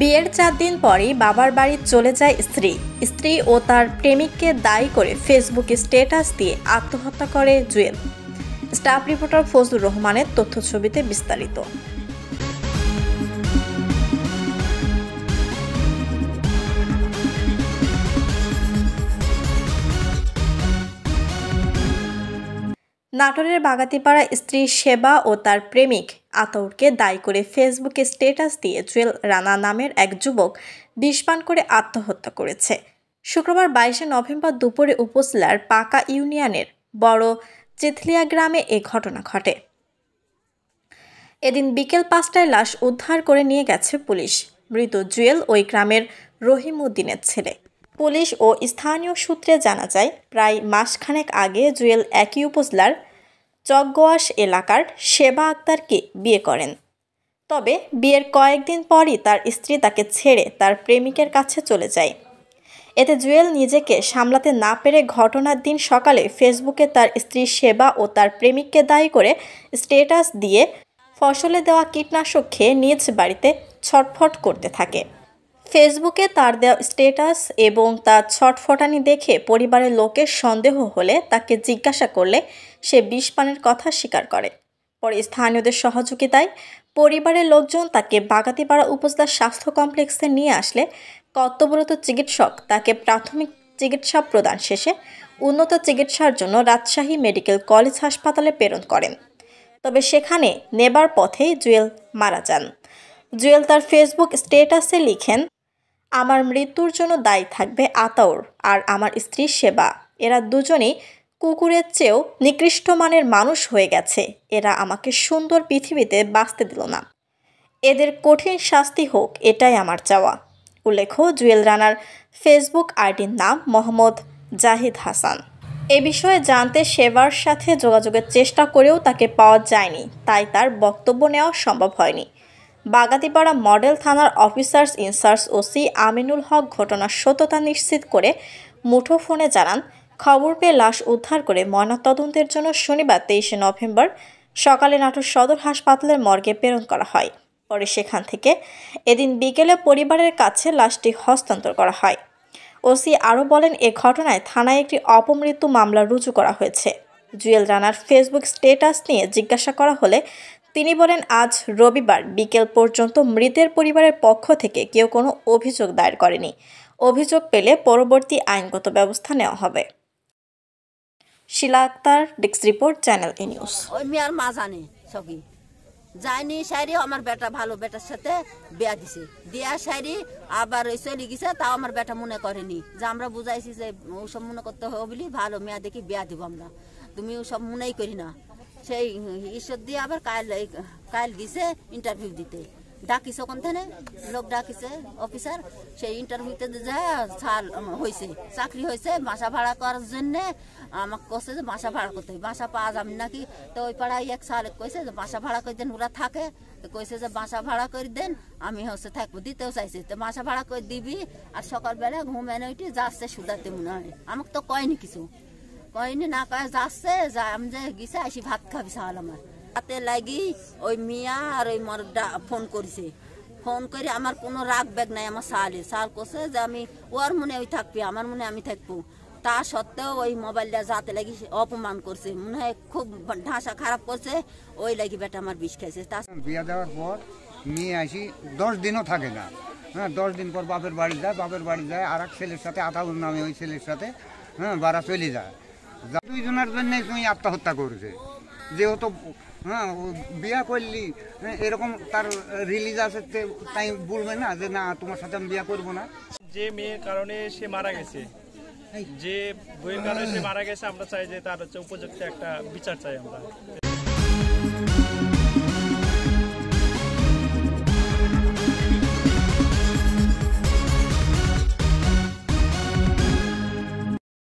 বিয়ের চার দিন পরেই বাবার বাড়ি চলে যায় স্ত্রী স্ত্রী ও তার প্রেমিককে দায়ী করে ফেসবুকে স্ট্যাটাস দিয়ে আত্মহত্যা করে জুয়েল স্টাফ রিপোর্টার ফজলুর রহমানের তথ্য ছবিতে বিস্তারিত নাটোরের বাগাতিপাড়া স্ত্রী সেবা ও তার প্রেমিক আতরকে দায়ী করে ফেসবুকে স্ট্যাটাস দিয়ে জুয়েল রানা নামের এক যুবক বিষপান করে আত্মহত্যা করেছে শুক্রবার বাইশে নভেম্বর দুপুরে উপজেলার পাকা ইউনিয়নের বড় চেথলিয়া গ্রামে এ ঘটনা ঘটে এদিন বিকেল পাঁচটায় লাশ উদ্ধার করে নিয়ে গেছে পুলিশ মৃত জুয়েল ওই গ্রামের রহিম উদ্দিনের ছেলে পুলিশ ও স্থানীয় সূত্রে জানা যায় প্রায় মাসখানেক আগে জুয়েল একই উপজেলার চকগোয়াশ এলাকার সেবা আক্তারকে বিয়ে করেন তবে বিয়ের কয়েকদিন পরই তার স্ত্রী তাকে ছেড়ে তার প্রেমিকের কাছে চলে যায় এতে জুয়েল নিজেকে সামলাতে না পেরে ঘটনার দিন সকালে ফেসবুকে তার স্ত্রীর সেবা ও তার প্রেমিককে দায়ী করে স্টেটাস দিয়ে ফসলে দেওয়া কীটনাশক খেয়ে নিজ বাড়িতে ছটফট করতে থাকে ফেসবুকে তার দেওয়া স্টেটাস এবং তার ছটফটানি দেখে পরিবারের লোকের সন্দেহ হলে তাকে জিজ্ঞাসা করলে সে বিষ পানের কথা স্বীকার করে পরে স্থানীয়দের সহযোগিতায় পরিবারের লোকজন তাকে বাগাতিপাড়া উপজেলার স্বাস্থ্য কমপ্লেক্সে নিয়ে আসলে কর্তব্যরত চিকিৎসক তাকে প্রাথমিক চিকিৎসা প্রদান শেষে উন্নত চিকিৎসার জন্য রাজশাহী মেডিকেল কলেজ হাসপাতালে প্রেরণ করেন তবে সেখানে নেবার পথেই জুয়েল মারা যান জুয়েল তার ফেসবুক স্টেটাসে লিখেন আমার মৃত্যুর জন্য দায়ী থাকবে আতাউর আর আমার স্ত্রী সেবা এরা দুজনেই কুকুরের চেয়েও নিকৃষ্ট মানের মানুষ হয়ে গেছে এরা আমাকে সুন্দর পৃথিবীতে বাঁচতে দিল না এদের কঠিন শাস্তি হোক এটাই আমার চাওয়া উল্লেখ্য জুয়েল রানার ফেসবুক আইডির নাম মোহাম্মদ জাহিদ হাসান এ বিষয়ে জানতে সেবার সাথে যোগাযোগের চেষ্টা করেও তাকে পাওয়া যায়নি তাই তার বক্তব্য নেওয়া সম্ভব হয়নি বাগাতিপাড়া মডেল থানার officers in-charge OC Aminul Haque ঘটনার সত্যতা নিশ্চিত করে মুঠোফোনে জানান খবর পেয়ে লাশ উদ্ধার করে ময়নাতদন্তের জন্য শনিবার তেইশে নভেম্বর সকালে নাটোর সদর হাসপাতালের মর্গে প্রেরণ করা হয় পরে সেখান থেকে এদিন বিকেলে পরিবারের কাছে লাশটি হস্তান্তর করা হয় ওসি আরও বলেন এ ঘটনায় থানায় একটি অপমৃত্যু মামলা রুজু করা হয়েছে জুয়েল রানার ফেসবুক স্টেটাস নিয়ে জিজ্ঞাসা করা হলে তিনি বলেন আজ রবিবার বিকেল পর্যন্ত মৃতের পরিবারের পক্ষ থেকে কেউ কোনো অভিযোগ দায়ের করেনি অভিযোগ পেলে পরবর্তী আইনগত ব্যবস্থা নেওয়া হবে শিলা আক্তার ডিক্স রিপোর্ট চ্যানেল এ নিউজ ওই মেয়ার মা জানে সবই যায়নি সাইরি আমার বেটা ভালো বেটার সাথে বিয়া দিছে দিয়া সাইরি আবার ওই চলে গেছে তাও আমার বেটা মনে করেনি যে আমরা বুঝাইছি যে ওসব মনে করতে হবে বলি ভালো মেয়া দেখি বিয়া দিব আমরা তুমি সব মনেই করি না সেই ঈশ্বর দিয়ে আবার কাল কাল দিছে ইন্টারভিউ দিতে ডাকিছে কোন থেকে লোক ডাকিছে অফিসার সেই ইন্টারভিউতে যে সাল হয়েছে চাকরি হয়েছে বাসা ভাড়া করার জন্যে আমাকে কছে যে বাসা ভাড়া করতে বাসা পাওয়া যাবে নাকি তো ওই পাড়ায় এক সাল কইছে যে বাসা ভাড়া করে দেন ওরা থাকে তো কইছে যে বাসা ভাড়া করে দেন আমি হচ্ছে থাকবো দিতেও চাইছে তো বাসা ভাড়া করে দিবি আর সকালবেলা ঘুমেন ওইটি যাচ্ছে সুদাতে মনে হয় আমাকে তো কয়নি কিছু কয়নি না কয় যাচ্ছে আম যে গিছে আসি ভাত খাবি চাওয়াল আমার তাতে লাগি ওই মিয়া আর ওই মোর ফোন করেছে ফোন করে আমার কোনো রাগ ব্যাগ নাই আমার সালে সাল কোসে যে আমি ওর মনে ওই থাকবি আমার মনে আমি থাকবো তা সত্ত্বেও ওই মোবাইলটা যাতে লাগি অপমান করছে মনে হয় খুব ঢাঁসা খারাপ করছে ওই লাগি বেটা আমার বিষ খাইছে তা বিয়া দেওয়ার পর নিয়ে আসি দশ দিনও থাকে না হ্যাঁ দশ দিন পর বাপের বাড়ি যায় বাপের বাড়ি যায় আর এক ছেলের সাথে আতাউর নামে ওই ছেলের সাথে হ্যাঁ বারা চলে যায় দুইজনের জন্যই তুমি আত্মহত্যা করছে যেহেতু হ্যাঁ বিয়া করলি এরকম তার রিলিজ আছে তাই বলবে না যে না তোমার সাথে আমি বিয়া করবো না যে মেয়ের কারণে সে মারা গেছে যে বইয়ের কারণে সে মারা গেছে আমরা চাই যে তার হচ্ছে উপযুক্ত একটা বিচার চাই আমরা